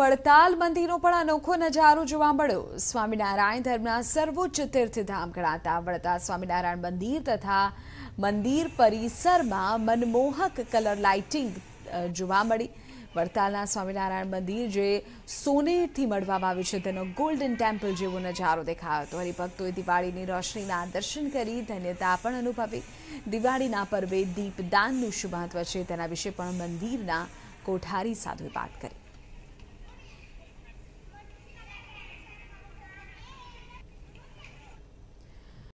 વડતાલ મંદિરનો પણ અનોખો નજારો જોવા મળ્યો સ્વામિનારાયણ ધર્મના સર્વોચ્ચ તીર્થધામ ગણાતા વડતાલ સ્વામિનારાયણ મંદિર તથા મંદિર પરિસરમાં મનમોહક કલર લાઇટિંગ જોવા મળી વડતાલના સ્વામિનારાયણ મંદિર જે સોનેરથી મળવામાં આવ્યું છે તેનો ગોલ્ડન ટેમ્પલ જેવો નજારો દેખાયો હતો હરિભક્તોએ દિવાળીની રોશનીના દર્શન કરી ધન્યતા પણ અનુભવી દિવાળીના પર્વે દીપદાનનું શું મહત્વ છે તેના વિશે પણ મંદિરના કોઠારી સાધુએ વાત કરી